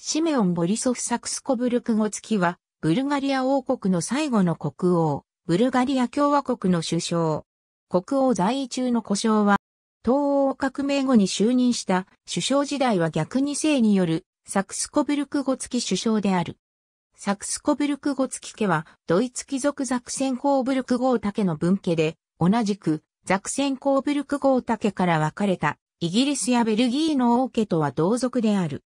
シメオン・ボリソフ・サクスコブルク語付きは、ブルガリア王国の最後の国王、ブルガリア共和国の首相。国王在位中の故障は、東欧革命後に就任した首相時代は逆に世によるサクスコブルク語付き首相である。サクスコブルク語付き家はドイツ貴族ザクセンコーブルク号竹の分家で、同じくザクセンコーブルク号竹から分かれたイギリスやベルギーの王家とは同族である。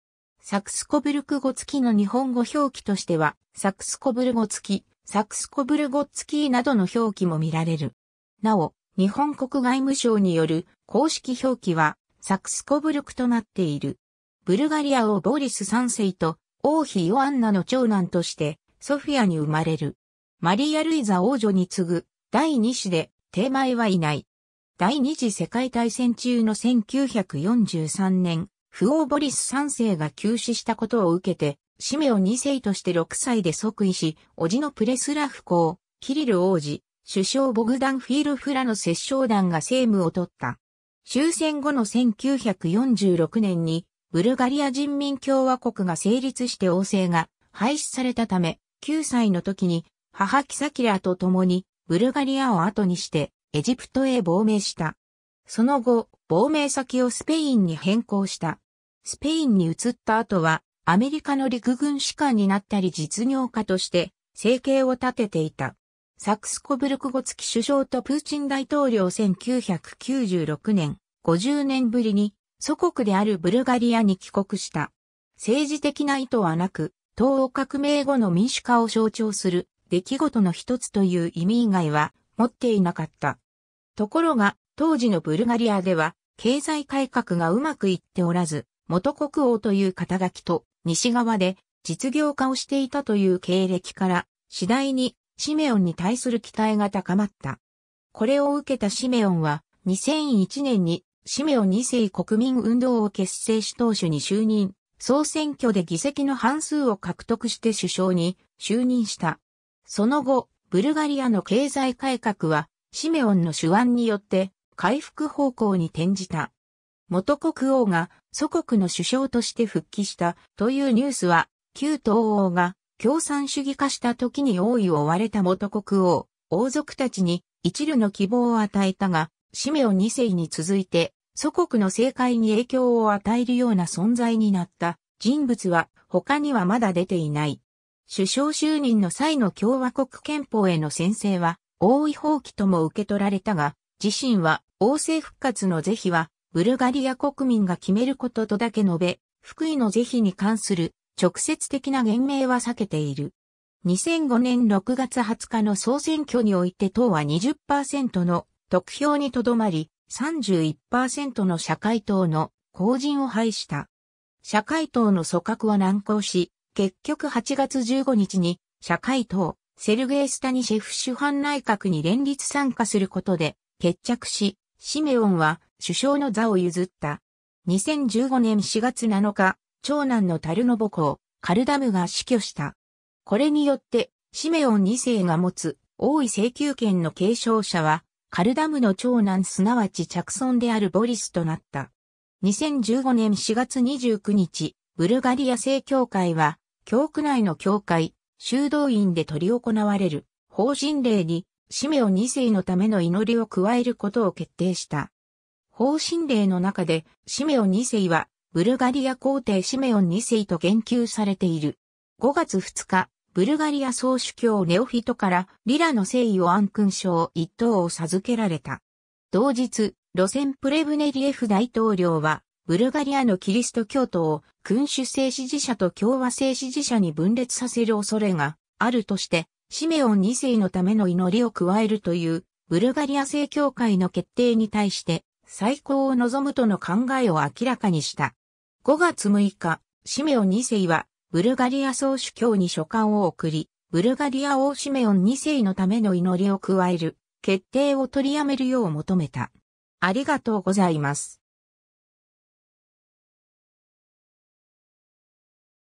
サクスコブルク語付きの日本語表記としては、サクスコブル語付き、サクスコブル語付きなどの表記も見られる。なお、日本国外務省による公式表記は、サクスコブルクとなっている。ブルガリア王ボリス3世と王妃ヨアンナの長男としてソフィアに生まれる。マリア・ルイザ王女に次ぐ第2子で定前はいない。第二次世界大戦中の1943年、フオーボリス3世が急死したことを受けて、シメオ2世として6歳で即位し、叔父のプレスラフ公、キリル王子、首相ボグダン・フィール・フラの摂政団が政務を取った。終戦後の1946年に、ブルガリア人民共和国が成立して王政が廃止されたため、9歳の時に母キサキラと共にブルガリアを後にしてエジプトへ亡命した。その後、亡命先をスペインに変更した。スペインに移った後は、アメリカの陸軍士官になったり実業家として、生計を立てていた。サクスコブルク語付き首相とプーチン大統領1996年、50年ぶりに祖国であるブルガリアに帰国した。政治的な意図はなく、東欧革命後の民主化を象徴する出来事の一つという意味以外は持っていなかった。ところが、当時のブルガリアでは経済改革がうまくいっておらず、元国王という肩書きと、西側で実業家をしていたという経歴から、次第にシメオンに対する期待が高まった。これを受けたシメオンは、2001年にシメオン2世国民運動を結成し党首に就任、総選挙で議席の半数を獲得して首相に就任した。その後、ブルガリアの経済改革は、シメオンの手腕によって回復方向に転じた。元国王が祖国の首相として復帰したというニュースは、旧東欧が共産主義化した時に王位を追われた元国王、王族たちに一縷の希望を与えたが、シメオ二世に続いて祖国の政界に影響を与えるような存在になった人物は他にはまだ出ていない。首相就任の際の共和国憲法への宣誓は王位放棄とも受け取られたが、自身は王政復活の是非はブルガリア国民が決めることとだけ述べ、福井の是非に関する直接的な言明は避けている。2005年6月20日の総選挙において党は20%の得票にとどまり、31%の社会党の後陣を排した。社会党の組閣は難航し、結局8月15日に社会党、セルゲイ・スタニシェフ主犯内閣に連立参加することで決着し、シメオンは首相の座を譲った。2015年4月7日、長男のタルノ母校、カルダムが死去した。これによって、シメオン2世が持つ王位請求権の継承者は、カルダムの長男すなわち着村であるボリスとなった。2015年4月29日、ブルガリア正教会は、教区内の教会、修道院で取り行われる、法人礼に、シメオ2世のための祈りを加えることを決定した。方針令の中で、シメオ2世は、ブルガリア皇帝シメオン2世と言及されている。5月2日、ブルガリア総主教ネオフィトからリラの聖イオアン勲章一等を授けられた。同日、路線プレブネリエフ大統領は、ブルガリアのキリスト教徒を君主制支持者と共和制支持者に分裂させる恐れがあるとして、シメオン2世のための祈りを加えるという、ブルガリア正教会の決定に対して、再高を望むとの考えを明らかにした。5月6日、シメオン2世は、ブルガリア総主教に書簡を送り、ブルガリア王シメオン2世のための祈りを加える、決定を取りやめるよう求めた。ありがとうございます。